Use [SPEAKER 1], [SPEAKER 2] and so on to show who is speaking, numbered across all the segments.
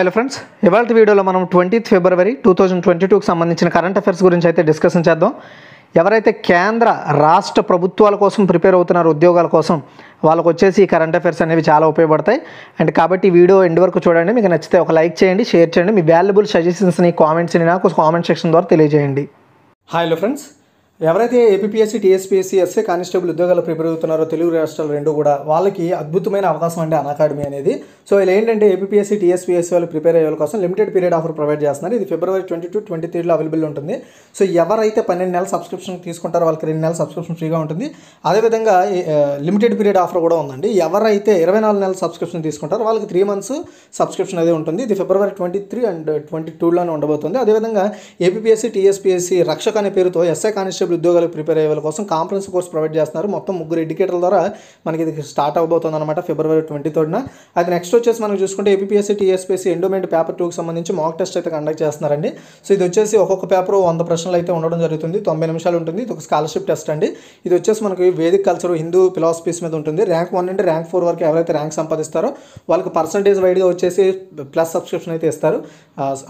[SPEAKER 1] hello friends ఇవాళ వీడియోలో మనం twentieth February two thousand twenty టూకి సంబంధించిన కరెంట్ అఫైర్స్ గురించి అయితే డిస్కషన్ చేద్దాం ఎవరైతే కేంద్ర రాష్ట్ర ప్రభుత్వాల కోసం ప్రిపేర్ అవుతున్నారు ఉద్యోగాల కోసం వాళ్ళకు వచ్చేసి ఈ కరెంట్ అఫైర్స్ అనేవి చాలా ఉపయోగపడతాయి అండ్ కాబట్టి వీడియో ఎండ్ వరకు చూడండి మీకు నచ్చితే ఒక లైక్ చేయండి షేర్ చేయండి మీ వాల్యుబుల్ సజెషన్స్ని కామెంట్స్ని నాకు కామెంట్ సెక్షన్ ద్వారా తెలియజేయండి హలో ఫ్రెండ్స్ ఎవరైతే ఏపీఎస్సీ టీఎస్పీఎస్సీ ఎస్ఏ కానిస్టేబుల్ ఉద్యోగాలు ప్రిపేర్ అవుతున్నారో తెలుగు రాష్ట్రాలు రెండు కూడా వాళ్ళకి అద్భుతమైన అవకాశం అండి అన్ అకాడమీ అనేది సో ఇలా ఏంటంటే ఏపీఎస్సీ టీఎస్పీఎస్సీ వాళ్ళు ప్రిపేర్ అయ్యే కోసం లిమిటెడ్ పీరియడ్ ఆఫర్ ప్రొవైడ్ చేస్తున్నారు ఇది ఫిబ్రవరి ట్వంటీ టూ ట్వంటీ త్రీలో అవైలబుల్ ఉంటుంది సో ఎవరైతే పన్నెండు నెలల సబ్స్క్రిప్షన్ తీసుకుంటారో వాళ్ళకి రెండు నెలల సబ్స్క్రిప్షన్ ఫ్రీగా ఉంటుంది అదేవిధంగా లిమిటెడ్ పీరియడ్ ఆఫర్ కూడా ఉందండి ఎవరైతే ఇరవై నాలుగు నెలల సబ్స్క్రిప్షన్ తీసుకుంటారో వాళ్ళకి త్రీ మంత్స్ సబ్స్క్రిప్షన్ అదే ఉంటుంది ఇది February twenty three and twenty టూలోనే ఉండబోతుంది అదేవిధంగా ఏపీఎస్సీ టీఎస్పీఎస్సీ రక్షక అనే పేరుతో ఎస్ఏ కానిస్టేబుల్ గవర్నమెంట్ ఉద్యోగాలకు ప్రిపేర్ అయ్యే వాళ్ళ కోసం కాన్ఫరెన్స్ కోర్స్ ప్రొవైడ్ చేస్తున్నారు మొత్తం ముగ్గురు ఎడ్యుకేటర్ల ద్వారా మనకి ఇది స్టార్ట్ అవబోతుంది అనమాట ఫిబ్రవరి ట్వంటీ థర్డ్న అది నెక్స్ట్ వచ్చేసి మనం చూసుకుంటే ఏపీఎస్సీ టీఎస్పీఎస్సీ ఎండోమెంట్ పేపర్ టూకి సంబంధించి మాక్ టెస్ట్ అయితే కండక్ట్ చేస్తున్నారండి సో ఇది వచ్చేసి ఒక్కొక్క పేపర్ వంద ప్రశ్నలు అయితే ఉండడం జరుగుతుంది తొంభై నిమిషాలు ఉంటుంది ఇది ఒక స్కాలర్షిప్ టెస్ట్ అండి ఇది వచ్చేసి మనకి వేదిక కల్చర్ హిందూ ఫిలాసఫీస్ మీద ఉంటుంది ర్యాంక్ వన్ నుండి ర్యాంక్ ఫోర్ వరకు ఎవరైతే ర్యాంక్ సంపాదిస్తారో వాళ్ళకి పర్సంటేజ్ వైడ్గా వచ్చేసి ప్లస్ సబ్స్క్రిప్షన్ అయితే ఇస్తారు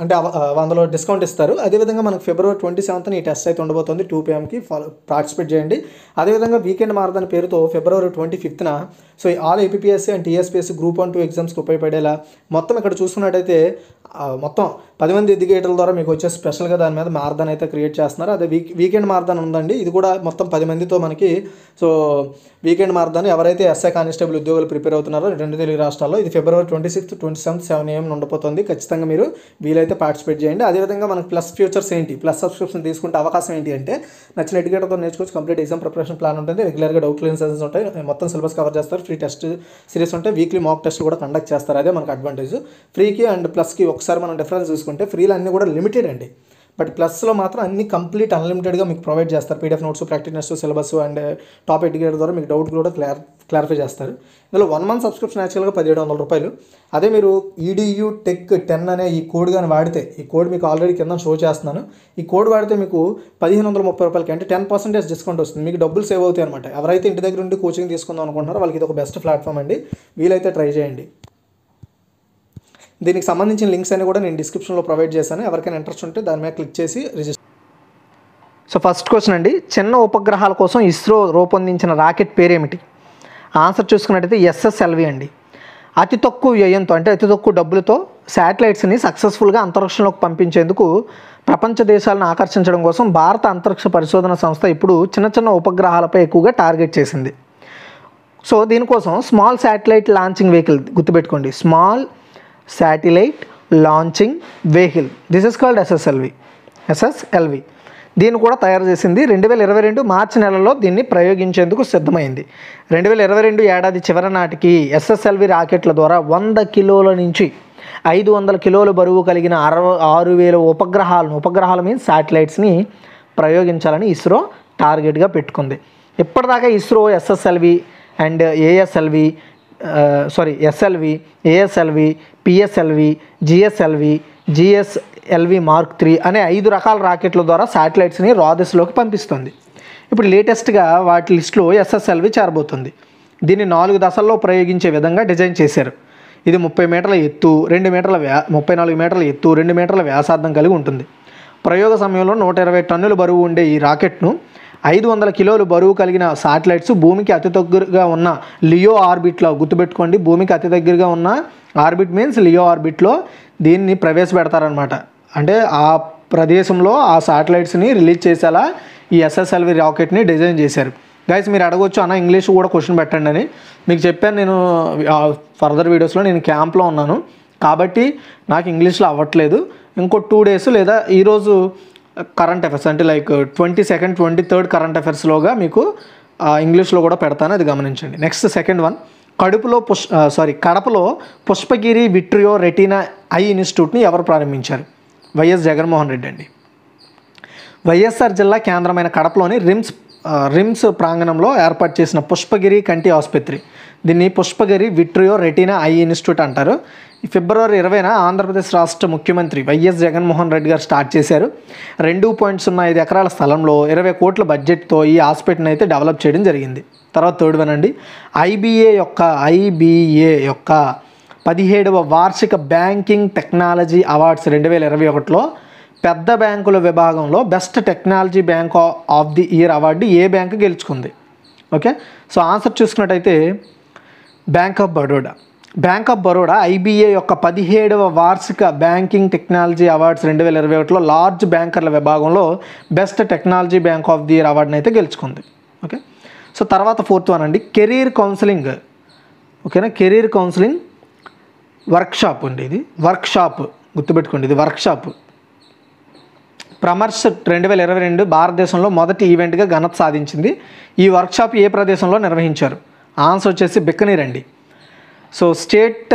[SPEAKER 1] అంటే వందలో డిస్కౌంట్ ఇస్తారు అదేవిధంగా మనకు ఫిబ్రవరి ట్వంటీ సెవెంత్ ఈ టెస్ట్ అయితే ఉండబోతుంది టూ పిఎం ప్రోగ్రామ్కి ఫాలో పార్టిసిపేట్ చేయండి అదేవిధంగా వీకెండ్ మారదాన్ పేరుతో ఫిబ్రవరి ట్వంటీ ఫిఫ్త్న సో ఈ all APSC and TSPSC group one two ఎగ్జామ్స్కి ఉపయోగపడేలా మొత్తం ఇక్కడ చూసుకున్నట్టయితే మొత్తం పది మంది ఎదిగేటర్ల ద్వారా మీకు వచ్చే స్పెషల్గా దాని మీద మారదాన్ అయితే క్రియేట్ చేస్తున్నారు అదే వీక్ వీకెండ్ మార్దాన్ ఉందండి ఇది కూడా మొత్తం పది మందితో మనకి సో వీకెండ్ మారదాన్ ఎవరైతే ఎస్ఐ కానిస్టేబుల్ ఉద్యోగులు ప్రిపేర్ అవుతున్నారో రెండు తెలుగు రాష్ట్రాల్లో ఇది February twenty sixth twenty seventh seven AM ఉండబోతుంది ఖచ్చితంగా మీరు వీలైతే పార్టిసిపేట్ చేయండి అదేవిధంగా మనకు ప్లస్ ఫ్యూచర్స్ ఏంటి ప్లస్ సబ్స్క్రిప్షన్ తీసుకుంటే అవకాశం ఏంటి అంటే నచ్చిన ఎడ్యుకేటర్తో నేర్చుకోవచ్చు కంప్లీట్ ఎగ్జామ్ ప్రిపరేషన్ ప్లాన్ ఉంటుంది రెగ్యులర్గా డౌట్ క్లియర్ సెషన్స్ ఉంటాయి మొత్తం సిలబస్ కవర్ చేస్తారు ఫ్రీ టెస్ట్ సిరీస్ ఉంటాయి వీక్లీ మాక్ టెస్ట్ కూడా కండక్ట్ చేస్తారు అదే మనకు అడ్వాంటేజ్ ఫ్రీకి అండ్ ప్లస్కి ఒకసారి మనం డిఫరెన్స్ చూసుకుంటే ఫ్రీలు అన్నీ కూడా లిమిటెడ్ అండి బట్ ప్లస్లో మాత్రం అన్ని కంప్లీట్ అన్లిమిటెడ్గా మీకు ప్రొవైడ్ చేస్తారు PDF notes practice syllabus and uh, top educator ద్వారా మీకు డౌట్ కూడా క్లియర్ క్లారిఫై చేస్తారు ఇందులో వన్ మంత్ సబ్స్క్రిప్షన్ యాక్చువల్గా పదిహేడు వందల రూపాయలు అదే మీరు ఈడియూ టెక్ టెన్ అనే ఈ కోడ్ కానీ వాడితే ఈ కోడ్ మీకు ఆల్రెడీ కింద షో చేస్తున్నాను ఈ కోడ్ వాడితే మీకు పదిహేను వందల ముప్పై రూపాయలకి అంటే టెన్ పర్సెంటేజ్ డిస్కౌంట్ వస్తుంది మీకు డబ్బులు సేవ్ అవుతాయి అనమాట ఎవరైతే ఇంటి దగ్గర ఉండి కోచింగ్ తీసుకుందాం అనుకుంటున్నారో వాళ్ళకి ఇది ఒక బెస్ట్ ప్లాట్ఫామ్ అండి వీలైతే ట్రై చేయండి దీనికి సంబంధించిన లింక్స్ అన్ని కూడా నేను డిస్క్రిప్షన్లో ప్రొవైడ్ చేశాను ఎవరికైనా ఇంట్రెస్ట్ ఉంటే దాని మీద క్లిక్ చేసి రిజిస్టర్ సో ఫస్ట్ క్వశ్చన్ అండి చిన్న ఉపగ్రహాల కోసం ఇస్రో రూపొందించిన రాకెట్ పేరేమిటి ఆన్సర్ చూసుకున్నట్టయితే ఎస్ఎస్ఎల్వి అండి అతి తక్కువ వ్యయంతో అంటే అతి తక్కువ డబ్బులతో శాటిలైట్స్ని సక్సెస్ఫుల్గా అంతరిక్షంలోకి పంపించేందుకు ప్రపంచ దేశాలను ఆకర్షించడం కోసం భారత అంతరిక్ష పరిశోధన సంస్థ ఇప్పుడు చిన్న చిన్న ఉపగ్రహాలపై ఎక్కువగా టార్గెట్ చేసింది సో దీనికోసం స్మాల్ శాటిలైట్ లాంచింగ్ వెహికల్ గుర్తుపెట్టుకోండి small satellite launching vehicle this is called SSLV SSLV దీన్ని కూడా తయారు చేసింది రెండు వేల ఇరవై రెండు మార్చి నెలలో దీన్ని ప్రయోగించేందుకు సిద్ధమైంది రెండు వేల ఇరవై రెండు ఏడాది చివరి నాటికి ఎస్ఎస్ఎల్వి రాకెట్ల ద్వారా వంద కిలోల నుంచి ఐదు వందల కిలోల బరువు కలిగిన అరవ ఆరు వేల ఉపగ్రహాలను ఉపగ్రహాల మీద శాటిలైట్స్ని ప్రయోగించాలని ఇస్రో టార్గెట్గా పెట్టుకుంది ఇప్పటిదాకా ISRO SSLV and ASLV sorry SLV ASLV PSLV GSLV GSLV mark three అనే ఐదు రకాల రాకెట్ల ద్వారా శాటిలైట్స్ని రాదస్లోకి పంపిస్తుంది ఇప్పుడు లేటెస్ట్గా వాటి లిస్టులో ఎస్ఎస్ఎల్వి చేరబోతుంది దీన్ని నాలుగు దశల్లో ప్రయోగించే విధంగా డిజైన్ చేశారు ఇది ముప్పై మీటర్ల ఎత్తు రెండు మీటర్ల వ్యా ముప్పై నాలుగు మీటర్ల ఎత్తు రెండు మీటర్ల వ్యాసార్థం కలిగి ఉంటుంది ప్రయోగ సమయంలో నూట ఇరవై టన్నుల బరువు ఉండే ఈ రాకెట్ను ఐదు వందల కిలోలు బరువు కలిగిన శాటిలైట్స్ భూమికి అతి దగ్గరగా ఉన్న లియో ఆర్బిట్లో గుర్తుపెట్టుకోండి భూమికి అతి దగ్గరగా ఉన్న ఆర్బిట్ మీన్స్ లియో ఆర్బిట్లో దీన్ని ప్రవేశపెడతారనమాట అంటే ఆ ప్రదేశంలో ఆ శాటిలైట్స్ని రిలీజ్ చేసేలా ఈ ఎస్ఎస్ఎల్వి రాకెట్ని డిజైన్ చేశారు గైస్ మీరు అడగవచ్చు అన్న ఇంగ్లీష్ కూడా క్వశ్చన్ పెట్టండి అని మీకు చెప్పాను నేను ఫర్దర్ వీడియోస్లో నేను క్యాంప్లో ఉన్నాను కాబట్టి నాకు ఇంగ్లీష్లో అవ్వట్లేదు ఇంకో టూ డేస్ లేదా ఈరోజు కరెంట్ అఫేర్స్ అంటే like twenty second twenty third current అఫేర్స్లోగా మీకు ఇంగ్లీష్లో కూడా పెడతాను అది గమనించండి నెక్స్ట్ సెకండ్ వన్ కడుపులో పుష్ సారీ కడపలో పుష్పగిరి విట్రియో రెటీనా ఐ ఇన్స్టిట్యూట్ని ఎవరు ప్రారంభించారు వైఎస్ జగన్మోహన్ రెడ్డి అండి వైఎస్ఆర్ జిల్లా కేంద్రమైన కడపలోని రిమ్స్ రిమ్స్ ప్రాంగణంలో ఏర్పాటు చేసిన పుష్పగిరి కంటి ఆసుపత్రి దీన్ని Pushpagiri vitreo retina eye institute అంటారు ఫిబ్రవరి ఇరవైన ఆంధ్రప్రదేశ్ రాష్ట్ర ముఖ్యమంత్రి వైఎస్ జగన్మోహన్ రెడ్డి గారు స్టార్ట్ చేశారు రెండు పాయింట్ సున్నా ఐదు ఎకరాల స్థలంలో ఇరవై కోట్ల బడ్జెట్తో ఈ హాస్పిటల్ని అయితే డెవలప్ చేయడం జరిగింది తర్వాత థర్డ్ వన్ అండి ఐబీఏ యొక్క ఐబిఏ యొక్క పదిహేడవ వార్షిక బ్యాంకింగ్ టెక్నాలజీ అవార్డ్స్ రెండు వేల ఇరవై ఒకటిలో పెద్ద బ్యాంకుల విభాగంలో best technology bank of the year award ఏ బ్యాంకు గెలుచుకుంది ఓకే సో ఆన్సర్ చూసుకున్నట్టయితే bank of Baroda bank of Baroda IBA యొక్క పదిహేడవ వార్షిక బ్యాంకింగ్ టెక్నాలజీ అవార్డ్స్ రెండు వేల ఇరవై ఒకటిలో లార్జ్ బ్యాంకర్ల విభాగంలో best technology bank of the year అవార్డుని అయితే గెలుచుకుంది ఓకే సో తర్వాత ఫోర్త్ వన్ అండి కెరీర్ కౌన్సిలింగ్ ఓకేనా కెరీర్ కౌన్సిలింగ్ వర్క్షాప్ అండి ఇది వర్క్షాప్ గుర్తుపెట్టుకోండి ఇది వర్క్షాప్ ప్రమర్స్ రెండు వేల ఇరవై రెండు భారతదేశంలో మొదటి ఈవెంట్గా ఘనత సాధించింది ఈ వర్క్షాప్ ఏ ప్రదేశంలో నిర్వహించారు ఆన్సర్ వచ్చేసి బిక్కనీర్ అండి so state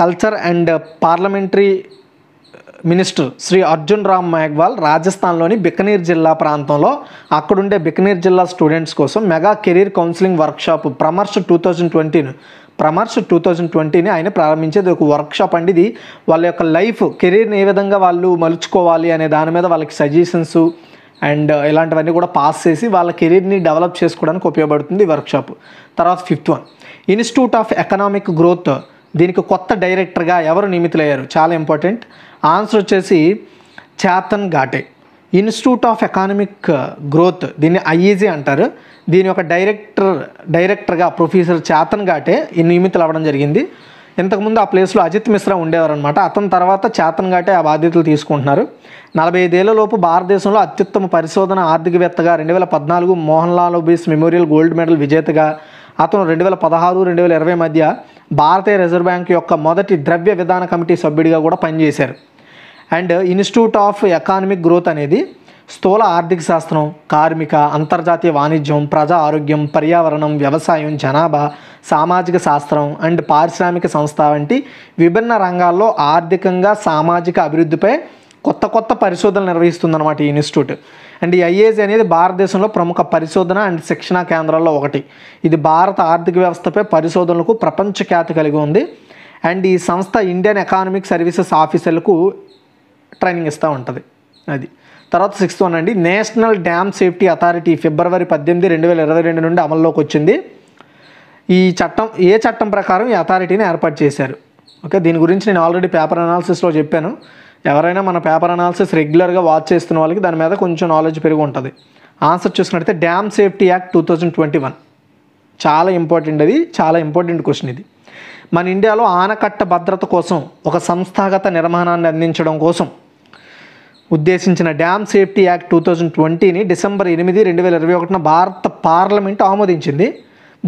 [SPEAKER 1] culture and parliamentary minister Shri Arjun Ram Meghwal రాజస్థాన్లోని బికనీర్ జిల్లా ప్రాంతంలో అక్కడుండే బికనీర్ జిల్లా స్టూడెంట్స్ కోసం mega career counselling workshop Pramarsh two thousand ట్వంటీను ప్రమర్స్ టూ థౌజండ్ ట్వంటీని ఆయన ప్రారంభించేది ఒక వర్క్షాప్ అండి ఇది వాళ్ళ యొక్క లైఫ్ కెరీర్ని ఏ విధంగా వాళ్ళు మలుచుకోవాలి అనే దాని మీద వాళ్ళకి సజెషన్స్ అండ్ uh, ఇలాంటివన్నీ కూడా పాస్ చేసి వాళ్ళ కెరీర్ని డెవలప్ చేసుకోవడానికి ఉపయోగపడుతుంది ఈ వర్క్షాప్ తర్వాత fifth one institute of economic growth దీనికి కొత్త డైరెక్టర్గా ఎవరు నియమితులయ్యారు చాలా ఇంపార్టెంట్ ఆన్సర్ వచ్చేసి Chetan Ghate institute of economic growth దీన్ని ఐఈజీ e అంటారు దీని యొక్క డైరెక్టర్ డైరెక్టర్గా ప్రొఫెసర్ చేతన్ ఘాటే నియమితులు అవ్వడం జరిగింది ఇంతకుముందు ఆ ప్లేస్లో అజిత్ మిశ్రా ఉండేవారనమాట అతని తర్వాత చేతన్ ఘాటే ఆ బాధ్యతలు తీసుకుంటున్నారు నలభై ఐదేళ్లలోపు భారతదేశంలో అత్యుత్తమ పరిశోధన ఆర్థికవేత్తగా రెండు వేల పద్నాలుగు మోహన్ లాల్ బీస్ మెమోరియల్ గోల్డ్ మెడల్ విజేతగా అతను రెండు వేల పదహారు రెండు వేల ఇరవై మధ్య భారతీయ రిజర్వ్ బ్యాంక్ యొక్క మొదటి ద్రవ్య విధాన కమిటీ సభ్యుడిగా కూడా పనిచేశారు and institute of economic growth అనేది స్థూల ఆర్థిక శాస్త్రం కార్మిక అంతర్జాతీయ వాణిజ్యం ప్రజా ఆరోగ్యం పర్యావరణం వ్యవసాయం జనాభా సామాజిక శాస్త్రం అండ్ పారిశ్రామిక సంస్థ వంటి విభిన్న రంగాల్లో ఆర్థికంగా సామాజిక అభివృద్ధిపై కొత్త కొత్త పరిశోధనలు నిర్వహిస్తుందన్నమాట ఈ ఇన్స్టిట్యూట్ అండ్ ఈ ఐఏజీ అనేది భారతదేశంలో ప్రముఖ పరిశోధన అండ్ శిక్షణా కేంద్రాల్లో ఒకటి ఇది భారత ఆర్థిక వ్యవస్థపై పరిశోధనలకు ప్రపంచ ఖ్యాతి కలిగి ఉంది అండ్ ఈ సంస్థ ఇండియన్ ఎకానమిక్ సర్వీసెస్ ఆఫీసర్లకు ట్రైనింగ్ ఇస్తూ ఉంటుంది అది తర్వాత సిక్స్త్ వన్ అండి నేషనల్ డ్యామ్ సేఫ్టీ అథారిటీ ఫిబ్రవరి పద్దెనిమిది రెండు వేల ఇరవై రెండు నుండి అమల్లోకి వచ్చింది ఈ చట్టం ఏ చట్టం ప్రకారం ఈ అథారిటీని ఏర్పాటు చేశారు ఓకే దీని గురించి నేను ఆల్రెడీ పేపర్ అనాలిసిస్లో చెప్పాను ఎవరైనా మన పేపర్ అనాలిసిస్ రెగ్యులర్గా వాచ్ చేస్తున్న వాళ్ళకి దాని మీద కొంచెం నాలెడ్జ్ పెరిగి ఉంటుంది ఆన్సర్ చూసినట్టయితే dam safety act two thousand twenty one చాలా ఇంపార్టెంట్ అది చాలా ఇంపార్టెంట్ క్వశ్చన్ ఇది మన ఇండియాలో ఆనకట్ట భద్రత కోసం ఒక సంస్థాగత నిర్మాణాన్ని అందించడం కోసం ఉద్దేశించిన dam safety act two thousand ట్వంటీని డిసెంబర్ ఎనిమిది రెండు వేల ఇరవై ఒకటిన భారత పార్లమెంట్ ఆమోదించింది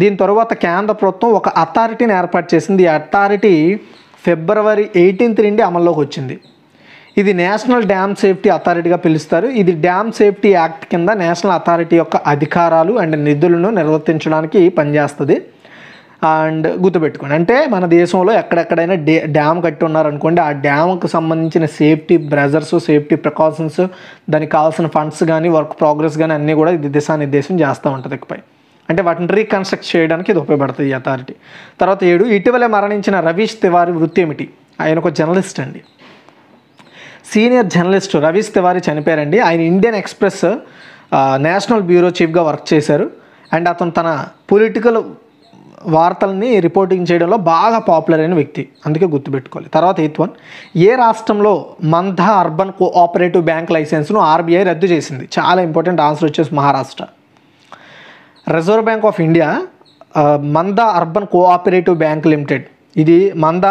[SPEAKER 1] దీని తరువాత కేంద్ర ప్రభుత్వం ఒక అథారిటీని ఏర్పాటు చేసింది ఈ అథారిటీ ఫిబ్రవరి ఎయిటీన్త్ నుండి అమల్లోకి వచ్చింది ఇది నేషనల్ డ్యామ్ సేఫ్టీ అథారిటీగా పిలుస్తారు ఇది డ్యామ్ సేఫ్టీ యాక్ట్ కింద నేషనల్ అథారిటీ యొక్క అధికారాలు అండ్ నిధులను నిర్వర్తించడానికి పనిచేస్తుంది అండ్ గుర్తుపెట్టుకోండి అంటే మన దేశంలో ఎక్కడెక్కడైనా డే డ్యామ్ కట్టి ఉన్నారనుకోండి ఆ డ్యామ్కి సంబంధించిన సేఫ్టీ బ్రెజర్స్ సేఫ్టీ ప్రికాషన్స్ దానికి కావాల్సిన ఫండ్స్ కానీ వర్క్ ప్రోగ్రెస్ కానీ అన్నీ కూడా ఇది దిశానిర్దేశం చేస్తూ ఉంటుంది ఇకపై అంటే వాటిని రీకన్స్ట్రక్ట్ చేయడానికి ఇది ఉపయోగపడుతుంది అథారిటీ తర్వాత ఏడు ఇటీవలే మరణించిన రవీష్ తివారి వృత్తి ఏమిటి ఆయన ఒక జర్నలిస్ట్ అండి సీనియర్ జర్నలిస్ట్ రవీష్ తివారి చనిపోయారండి ఆయన ఇండియన్ ఎక్స్ప్రెస్ నేషనల్ బ్యూరో చీఫ్గా వర్క్ చేశారు అండ్ అతను తన పొలిటికల్ వార్తల్ని రిపోర్టింగ్ చేయడంలో బాగా పాపులర్ అయిన వ్యక్తి అందుకే గుర్తుపెట్టుకోవాలి తర్వాత ఎయిత్ వన్ ఏ రాష్ట్రంలో మంధ అర్బన్ కోఆపరేటివ్ బ్యాంక్ లైసెన్స్ను ఆర్బీఐ రద్దు చేసింది చాలా ఇంపార్టెంట్ ఆన్సర్ వచ్చేసి Maharashtra reserve bank of India Mantha urban cooperative bank limited ఇది మంద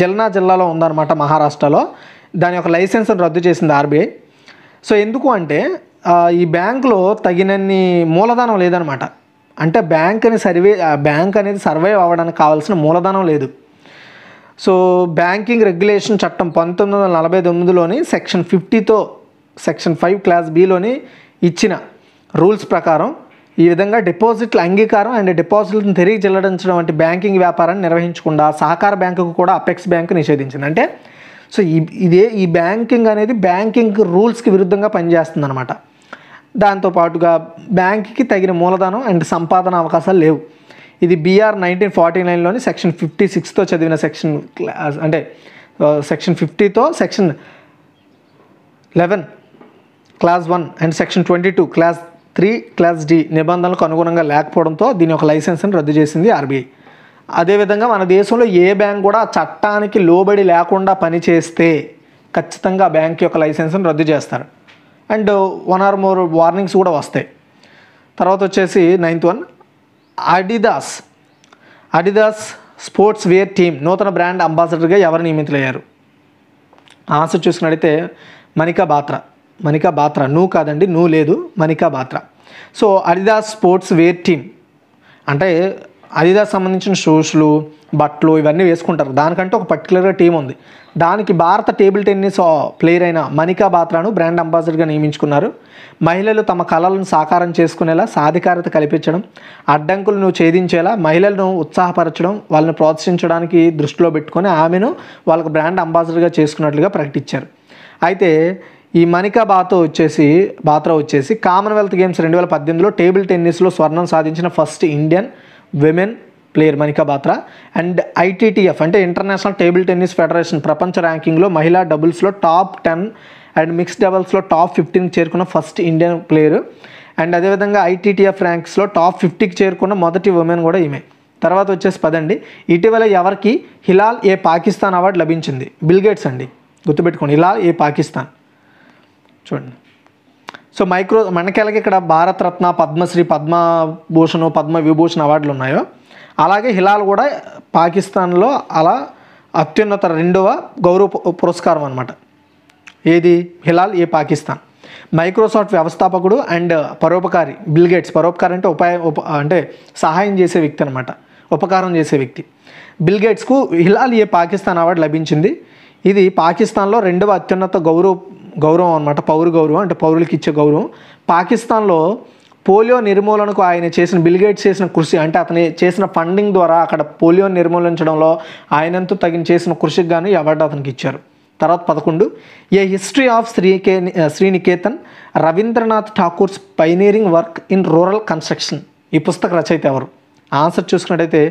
[SPEAKER 1] జల్నా జిల్లాలో ఉందన్నమాట మహారాష్ట్రలో దాని యొక్క లైసెన్స్ను రద్దు చేసింది ఆర్బీఐ సో ఎందుకు అంటే ఈ బ్యాంకులో తగినన్ని మూలధనం లేదనమాట అంటే బ్యాంక్ అని సర్వే బ్యాంక్ అనేది సర్వైవ్ అవ్వడానికి కావాల్సిన మూలధనం లేదు సో బ్యాంకింగ్ రెగ్యులేషన్ చట్టం పంతొమ్మిది వందల నలభై తొమ్మిదిలోని సెక్షన్ ఫిఫ్టీతో సెక్షన్ ఫైవ్ క్లాస్ బిలోని ఇచ్చిన రూల్స్ ప్రకారం ఈ విధంగా డిపాజిట్ల అంగీకారం అండ్ డిపాజిట్లను తిరిగి చెల్లడించడం వంటి బ్యాంకింగ్ వ్యాపారాన్ని నిర్వహించకుండా సహకార బ్యాంకుకు కూడా అపెక్స్ బ్యాంక్ నిషేధించింది అంటే సో ఇదే ఈ బ్యాంకింగ్ అనేది బ్యాంకింగ్ రూల్స్కి విరుద్ధంగా పనిచేస్తుంది అనమాట దాంతోపాటుగా బ్యాంక్కి తగిన మూలధనం అండ్ సంపాదన అవకాశాలు లేవు ఇది బీఆర్ నైన్టీన్ ఫార్టీ నైన్లోని సెక్షన్ ఫిఫ్టీ సిక్స్తో చదివిన సెక్షన్ అంటే సెక్షన్ ఫిఫ్టీతో section eleven clause one and section twenty two clause three clause D నిబంధనలకు అనుగుణంగా లేకపోవడంతో దీని యొక్క లైసెన్స్ని రద్దు చేసింది ఆర్బీఐ అదేవిధంగా మన దేశంలో ఏ బ్యాంక్ కూడా చట్టానికి లోబడి లేకుండా పనిచేస్తే ఖచ్చితంగా బ్యాంక్ యొక్క లైసెన్స్ను రద్దు చేస్తారు and one or more warnings కూడా వస్తాయి తర్వాత వచ్చేసి ninth one Adidas Adidas sportswear team నూతన బ్రాండ్ అంబాసిడర్గా ఎవరు నియమితులయ్యారు ఆన్సర్ చూసుకున్నట్టయితే మనికా బాత్రా మనికా బాత్రా నువ్వు కాదండి నువ్వు లేదు Manika Batra so Adidas sportswear team అంటే అదిదా సంబంధించిన షూస్లు బట్టలు ఇవన్నీ వేసుకుంటారు దానికంటే ఒక పర్టికులర్గా టీం ఉంది దానికి భారత టేబుల్ టెన్నిస్ ప్లేయర్ అయిన మనికా బాత్రాను బ్రాండ్ అంబాసిడర్గా నియమించుకున్నారు మహిళలు తమ కళలను సాకారం చేసుకునేలా సాధికారత కల్పించడం అడ్డంకులను ఛేదించేలా మహిళలను ఉత్సాహపరచడం వాళ్ళని ప్రోత్సహించడానికి దృష్టిలో పెట్టుకొని ఆమెను వాళ్ళకు బ్రాండ్ అంబాసిడర్గా చేసుకున్నట్లుగా ప్రకటించారు అయితే ఈ మణికా బాతో వచ్చేసి బాత్రా వచ్చేసి కామన్వెల్త్ గేమ్స్ రెండు వేల పద్దెనిమిదిలో టేబుల్ టెన్నిస్లో స్వర్ణం సాధించిన first Indian women player Manika Batra and ITTF అంటే ఇంటర్నేషనల్ టేబుల్ టెన్నిస్ ఫెడరేషన్ ప్రపంచ ర్యాంకింగ్లో మహిళా డబుల్స్లో టాప్ టెన్ అండ్ మిక్స్డ్ డబుల్స్లో టాప్ ఫిఫ్టీన్కి చేరుకున్న ఫస్ట్ ఇండియన్ ప్లేయర్ అండ్ అదేవిధంగా ఐటీటీఎఫ్ ర్యాంక్స్లో టాప్ ఫిఫ్టీకి చేరుకున్న మొదటి ఉమెన్ కూడా ఈమె తర్వాత వచ్చేసి పదండి ఇటీవల ఎవరికి హిలాల్ ఏ పాకిస్తాన్ అవార్డు లభించింది బిల్గేట్స్ అండి గుర్తుపెట్టుకోండి హిలాల్ ఏ పాకిస్తాన్ చూడండి సో మైక్రో మనకెలాగ ఇక్కడ భారతరత్న పద్మశ్రీ పద్మభూషణ్ పద్మ విభూషణ్ అవార్డులు ఉన్నాయో అలాగే హిలాల్ కూడా పాకిస్తాన్లో అలా అత్యున్నత రెండవ గౌరవ పురస్కారం అనమాట ఏది హిలాల్ ఏ పాకిస్తాన్ మైక్రోసాఫ్ట్ వ్యవస్థాపకుడు అండ్ పరోపకారి బిల్గేట్స్ పరోపకారి అంటే ఉపాయం ఉప అంటే సహాయం చేసే వ్యక్తి అనమాట ఉపకారం చేసే వ్యక్తి బిల్ గేట్స్కు హిలాల్ ఏ పాకిస్తాన్ అవార్డు లభించింది ఇది పాకిస్తాన్లో రెండవ అత్యున్నత గౌరవ గౌరవం అనమాట పౌరు గౌరవం అంటే పౌరులకి ఇచ్చే గౌరవం పాకిస్తాన్లో పోలియో నిర్మూలనకు ఆయన చేసిన బిల్గేట్స్ చేసిన కృషి అంటే అతని చేసిన ఫండింగ్ ద్వారా అక్కడ పోలియో నిర్మూలించడంలో ఆయనంతా తగిన చేసిన కృషికి కానీ అవార్డు అతనికి ఇచ్చారు తర్వాత పదకొండు ఏ హిస్టరీ ఆఫ్ శ్రీకే Sriniketan Rabindranath Tagore's pioneering work in rural construction ఈ పుస్తక రచయిత ఎవరు ఆన్సర్ చూసుకున్నట్టయితే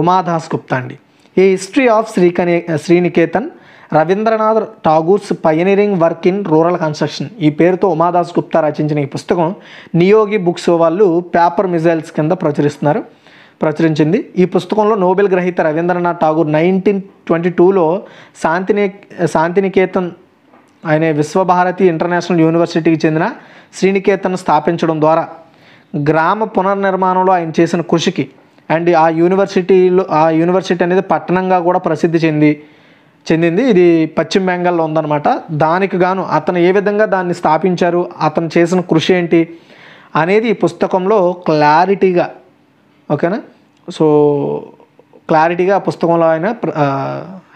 [SPEAKER 1] ఉమాదాస్ గుప్తా అండి ఏ హిస్టరీ ఆఫ్ శ్రీకనే Sriniketan Rabindranath Tagore's pioneering work in rural construction ఈ పేరుతో ఉమాదాస్ గుప్తా రచించిన ఈ పుస్తకం నియోగి బుక్స్ వాళ్ళు పేపర్ మిజైల్స్ కింద ప్రచురిస్తున్నారు ప్రచురించింది ఈ పుస్తకంలో నోబెల్ గ్రహీత రవీంద్రనాథ్ ఠాగూర్ నైన్టీన్ ట్వంటీ టూలో శాంతిని శాంతినికేతన్ ఆయన విశ్వభారతి ఇంటర్నేషనల్ యూనివర్సిటీకి చెందిన శ్రీనికేతన్ స్థాపించడం ద్వారా గ్రామ పునర్నిర్మాణంలో ఆయన చేసిన కృషికి అండ్ ఆ యూనివర్సిటీలో ఆ యూనివర్సిటీ అనేది పట్టణంగా కూడా ప్రసిద్ధి చెంది చెందింది ఇది పశ్చిమ బెంగాల్లో ఉందన్నమాట దానికి గాను అతను ఏ విధంగా దాన్ని స్థాపించారు అతను చేసిన కృషి ఏంటి అనేది ఈ పుస్తకంలో క్లారిటీగా ఓకేనా సో క్లారిటీగా పుస్తకంలో ఆయన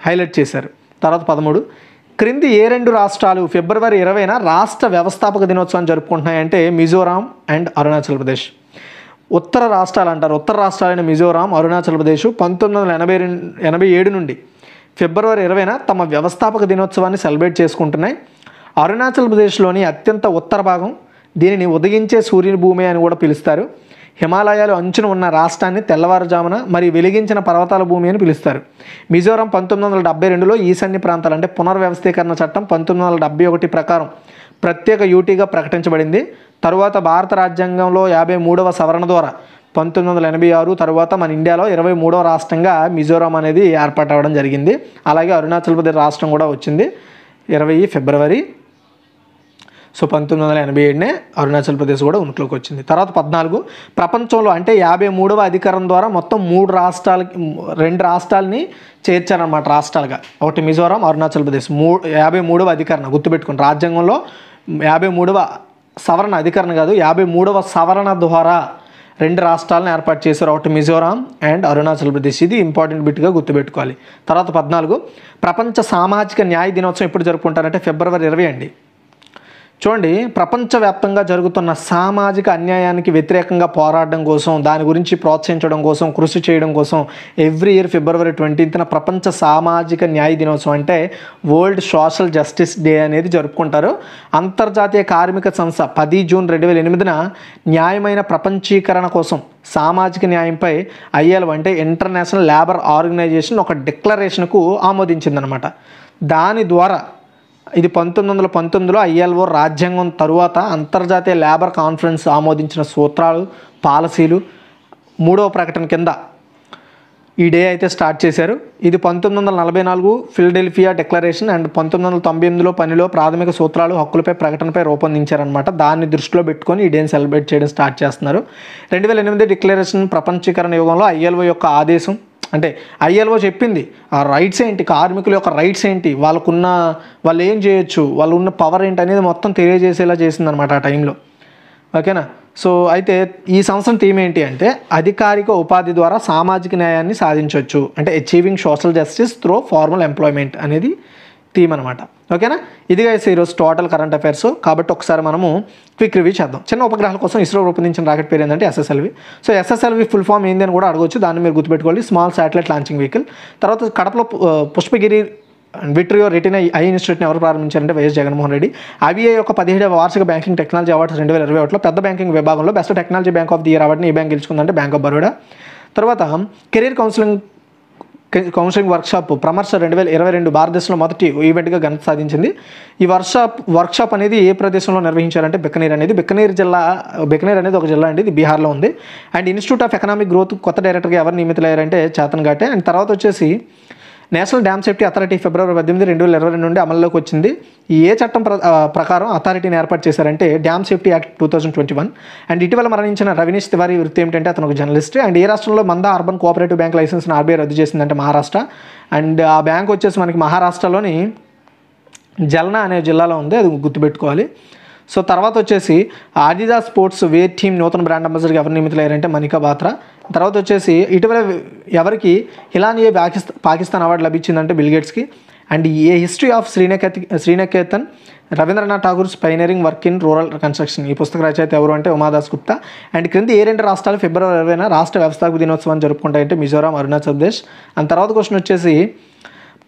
[SPEAKER 1] హైలైట్ చేశారు తర్వాత పదమూడు క్రింది ఏ రెండు రాష్ట్రాలు ఫిబ్రవరి ఇరవైన రాష్ట్ర వ్యవస్థాపక దినోత్సవం జరుపుకుంటున్నాయంటే మిజోరాం అండ్ అరుణాచల్ ప్రదేశ్ ఉత్తర రాష్ట్రాలు అంటారు ఉత్తర రాష్ట్రాలైన మిజోరాం అరుణాచల్ ప్రదేశ్ పంతొమ్మిది వందల ఎనభై రెండు ఎనభై ఏడు నుండి ఫిబ్రవరి ఇరవైన తమ వ్యవస్థాపక దినోత్సవాన్ని సెలబ్రేట్ చేసుకుంటున్నాయి అరుణాచల్ ప్రదేశ్లోని అత్యంత ఉత్తర భాగం దీనిని ఉదయించే సూర్యుని భూమి అని కూడా పిలుస్తారు హిమాలయాలు అంచున ఉన్న రాష్ట్రాన్ని తెల్లవారుజామున మరి వెలిగించిన పర్వతాల భూమి అని పిలుస్తారు మిజోరం పంతొమ్మిది వందల డెబ్బై రెండులో ఈశాన్య ప్రాంతాలు అంటే పునర్వ్యవస్థీకరణ చట్టం పంతొమ్మిది వందల డెబ్బై ఒకటి ప్రకారం ప్రత్యేక యూటీగా ప్రకటించబడింది తరువాత భారత రాజ్యాంగంలో యాభై మూడవ సవరణ ద్వారా పంతొమ్మిది వందల ఎనభై ఆరు తర్వాత మన ఇండియాలో ఇరవై మూడవ రాష్ట్రంగా మిజోరాం అనేది ఏర్పాటవడం జరిగింది అలాగే అరుణాచల్ ప్రదేశ్ రాష్ట్రం కూడా వచ్చింది ఇరవై ఫిబ్రవరి సో పంతొమ్మిది వందల ఎనభై ఏడునే అరుణాచల్ ప్రదేశ్ కూడా ఉనికిలోకి వచ్చింది తర్వాత పద్నాలుగు ప్రపంచంలో అంటే యాభై మూడవ అధికారం ద్వారా మొత్తం మూడు రాష్ట్రాలకి రెండు రాష్ట్రాలని చేర్చారన్నమాట రాష్ట్రాలుగా ఒకటి మిజోరాం అరుణాచల్ ప్రదేశ్ మూడు యాభై మూడవ అధికారణ గుర్తుపెట్టుకోండి రాజ్యాంగంలో యాభై మూడవ సవరణ అధికరణ కాదు యాభై మూడవ సవరణ ద్వారా రెండు రాష్ట్రాలను ఏర్పాటు చేశారు ఒకటి మిజోరాం అండ్ అరుణాచల్ ప్రదేశ్ ఇది ఇంపార్టెంట్ బిట్గా గుర్తుపెట్టుకోవాలి తర్వాత పద్నాలుగు ప్రపంచ సామాజిక న్యాయ దినోత్సవం ఎప్పుడు జరుపుకుంటారంటే ఫిబ్రవరి ఇరవై అండి చూడండి ప్రపంచవ్యాప్తంగా జరుగుతున్న సామాజిక అన్యాయానికి వ్యతిరేకంగా పోరాడడం కోసం దాని గురించి ప్రోత్సహించడం కోసం కృషి చేయడం కోసం ఎవ్రీ ఇయర్ ఫిబ్రవరి ట్వంటీన్త్న ప్రపంచ సామాజిక న్యాయ దినోత్సవం అంటే వరల్డ్ సోషల్ జస్టిస్ డే అనేది జరుపుకుంటారు అంతర్జాతీయ కార్మిక సంస్థ పది జూన్ రెండు వేల ఎనిమిదిన న్యాయమైన ప్రపంచీకరణ కోసం సామాజిక న్యాయంపై ఐఎల్ అంటే ఇంటర్నేషనల్ లేబర్ ఆర్గనైజేషన్ ఒక డిక్లరేషన్కు ఆమోదించిందనమాట దాని ద్వారా ఇది పంతొమ్మిది వందల పంతొమ్మిదిలో ఐఎల్ఓ రాజ్యాంగం తరువాత అంతర్జాతీయ లేబర్ కాన్ఫరెన్స్ ఆమోదించిన సూత్రాలు పాలసీలు మూడవ ప్రకటన కింద ఈ డే అయితే స్టార్ట్ చేశారు ఇది పంతొమ్మిది వందల నలభై నాలుగు ఫిల్డెల్ఫియా డిక్లరేషన్ అండ్ పంతొమ్మిది వందల తొంభై ఎనిమిదిలో పనిలో ప్రాథమిక సూత్రాలు హక్కులపై ప్రకటనపై రూపొందించారనమాట దాన్ని దృష్టిలో పెట్టుకొని ఈ డేని సెలబ్రేట్ చేయడం స్టార్ట్ చేస్తున్నారు రెండు వేల ఎనిమిది డిక్లరేషన్ ప్రపంచీకరణ యుగంలో ఐఎల్ఓ యొక్క ఆదేశం అంటే ఐఎల్ఓ చెప్పింది ఆ రైట్స్ ఏంటి కార్మికుల యొక్క రైట్స్ ఏంటి వాళ్ళకున్న వాళ్ళు ఏం చేయొచ్చు వాళ్ళు ఉన్న పవర్ ఏంటి అనేది మొత్తం తెలియజేసేలా చేసిందనమాట ఆ టైంలో ఓకేనా సో అయితే ఈ సంవత్సరం థీమ్ ఏంటి అంటే అధికారిక ఉపాధి ద్వారా సామాజిక న్యాయాన్ని సాధించవచ్చు అంటే achieving social justice through formal employment అనేది థీమ్ అనమాట ఓకేనా ఇది కాదు ఈరోజు టోటల్ కరెంట్ అఫైర్స్ కాబట్టి ఒకసారి మనము క్విక్ రివ్యూ చేద్దాం చిన్న ఉపగ్రహాల కోసం ఇస్రో రూపొందించిన రాకెట్ పేరు ఏంటంటే SSLV so SSLV full form ఏంది అని కూడా అడగవచ్చు దాన్ని మీరు గుర్తుపెట్టుకోవాలి స్మాల్ శాటిలైట్ లాంచింగ్ వెహికల్ తర్వాత కడపలో పుష్పగిరి విట్రియో రిటైన్ ఐ ఇన్స్టిట్యూట్ని ఎవరు ప్రారంభించారంటే వైఎస్ జగన్మోహన్ రెడ్డి ఐబీఐ యొక్క పదిహేడవ వార్షిక బ్యాంకింగ్ టెక్నాలజీ అవార్డ్స్ రెండు వేల ఇరవై ఒకటిలో పెద్ద బ్యాంకింగ్ విభాగంలో best technology bank of the year అవార్డుని ఈ బ్యాంక్ గెలుచుకుందంటే బ్యాంక్ ఆఫ్ బరోడా తర్వాత కెరీర్ కౌన్సిలింగ్ కౌన్సిలింగ్ వర్క్షాప్ ప్రమర్శ రెండు వేల ఇరవై రెండు భారతదేశంలో మొదటి ఈవెంట్గా ఘనత సాధించింది ఈ వర్క్షాప్ వర్క్షాప్ అనేది ఏ ప్రదేశంలో నిర్వహించారంటే బిక్కనీర్ అనేది బిక్కనీర్ జిల్లా బిక్కనీర్ అనేది ఒక జిల్లా అండి ఇది బీహార్లో ఉంది and institute of economic growth కొత్త డైరెక్టర్గా ఎవరు నియమితులయ్యారంటే చేతన్ ఘాటే అండ్ తర్వాత వచ్చేసి నేషనల్ డ్యామ్ సేఫ్టీ అథారిటీ ఫిబ్రవరి పద్దెనిమిది రెండు వేల ఇరవై రెండు నుండి అమల్లోకి వచ్చింది ఏ చట్టం ప్రకారం అథారిటీని ఏర్పాటు చేశారంటే dam safety act two thousand twenty one and ఇటీవల మరణించిన రవినీష్ తివారి వృత్తి ఏంటంటే అతను ఒక జర్నలిస్ట్ అండ్ ఏ రాష్ట్రంలో మంద అర్బన్ కోఆపరేటివ్ బ్యాంక్ లైసెన్స్ని ఆర్బీఐ రద్దు చేసిందంటే మహారాష్ట్ర అండ్ ఆ బ్యాంక్ వచ్చేసి మనకి మహారాష్ట్రలోని జల్నా అనే జిల్లాలో ఉంది అది గుర్తుపెట్టుకోవాలి సో తర్వాత వచ్చేసి ఆదిదా స్పోర్ట్స్ వేర్ టీమ్ నూతన బ్రాండ్ అంబాసిడర్గా ఎవరు నియమితులయ్యారంటే మనికా బాత్రా తర్వాత వచ్చేసి ఇటీవల ఎవరికి ఇలానే పాకిస్తాన్ పాకిస్తాన్ అవార్డు లభించిందంటే బిల్గేట్స్కి అండ్ ఏ హిస్టరీ ఆఫ్ శ్రీనికేత Sriniketan Rabindranath Tagore pioneering work in rural construction ఈ పుస్తక రచయిత ఎవరు అంటే ఉమాదాస్ గుప్తా అండ్ క్రింది ఏ రెండు రాష్ట్రాలు ఫిబ్రవరి ఇరవైన రాష్ట్ర వ్యవస్థాపక దినోత్సవాన్ని జరుపుకుంటాయంటే మిజోరాం అరుణాచల్ ప్రదేశ్ అండ్ తర్వాత క్వశ్చన్ వచ్చేసి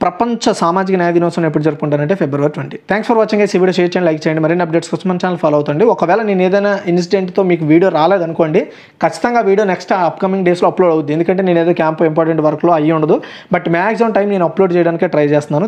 [SPEAKER 1] ప్రపంచ సామాజిక న్యాయ దినోత్సవం ఎప్పుడు జరుపుకుంటారంటే ఫిబ్రవరి ట్వంటీ థ్యాంక్స్ ఫర్ వాచింగ్ ఈ వీడియో షేర్ చేయండి లైక్ చేయండి మరిన్ని అప్డేట్స్ కోసం మన ఛానల్ ఫాలో అవుతుంది ఒకవేళ నేను ఏదైనా ఇన్సిడెంట్తో మీకు వీడియో రాలేదనుకోండి ఖచ్చితంగా వీడియో నెక్స్ట్ అప్కమింగ్ డేస్లో అప్లోడ్ అవుతుంది ఎందుకంటే నేను ఏదో క్యాంప్ ఇంపార్టెంట్ వర్క్లో అయ్యి ఉండదు బట్ మ్యాక్సిమం టైం నేను అప్లోడ్ చేయడానికి ట్రై చేస్తున్నాను